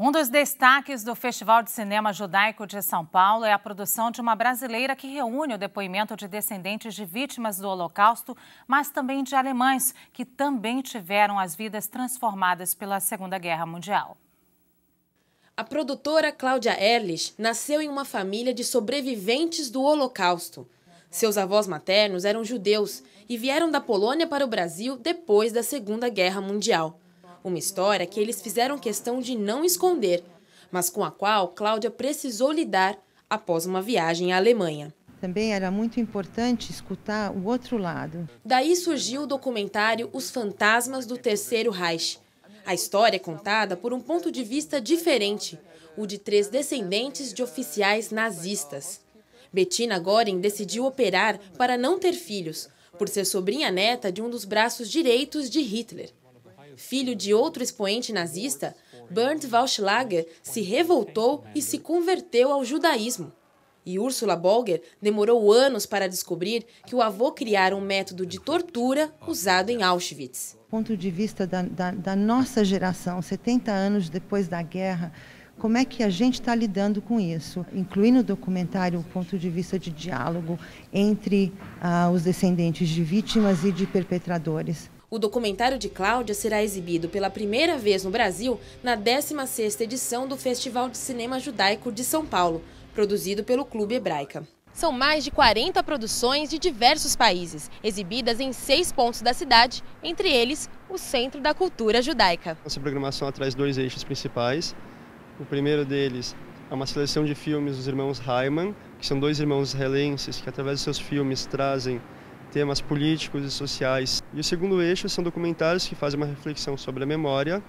Um dos destaques do Festival de Cinema Judaico de São Paulo é a produção de uma brasileira que reúne o depoimento de descendentes de vítimas do Holocausto, mas também de alemães que também tiveram as vidas transformadas pela Segunda Guerra Mundial. A produtora Cláudia Erlich nasceu em uma família de sobreviventes do Holocausto. Seus avós maternos eram judeus e vieram da Polônia para o Brasil depois da Segunda Guerra Mundial. Uma história que eles fizeram questão de não esconder, mas com a qual Cláudia precisou lidar após uma viagem à Alemanha. Também era muito importante escutar o outro lado. Daí surgiu o documentário Os Fantasmas do Terceiro Reich. A história é contada por um ponto de vista diferente, o de três descendentes de oficiais nazistas. Bettina Goring decidiu operar para não ter filhos, por ser sobrinha neta de um dos braços direitos de Hitler filho de outro expoente nazista, Bernd Walschlager se revoltou e se converteu ao judaísmo. E Ursula Bolger demorou anos para descobrir que o avô criara um método de tortura usado em Auschwitz. Do ponto de vista da, da, da nossa geração, 70 anos depois da guerra, como é que a gente está lidando com isso, incluindo no documentário o ponto de vista de diálogo entre ah, os descendentes de vítimas e de perpetradores. O documentário de Cláudia será exibido pela primeira vez no Brasil na 16ª edição do Festival de Cinema Judaico de São Paulo, produzido pelo Clube Hebraica. São mais de 40 produções de diversos países, exibidas em seis pontos da cidade, entre eles o Centro da Cultura Judaica. Nossa programação traz dois eixos principais. O primeiro deles é uma seleção de filmes dos irmãos Hyman, que são dois irmãos israelenses que, através de seus filmes, trazem temas políticos e sociais. E o segundo eixo são documentários que fazem uma reflexão sobre a memória.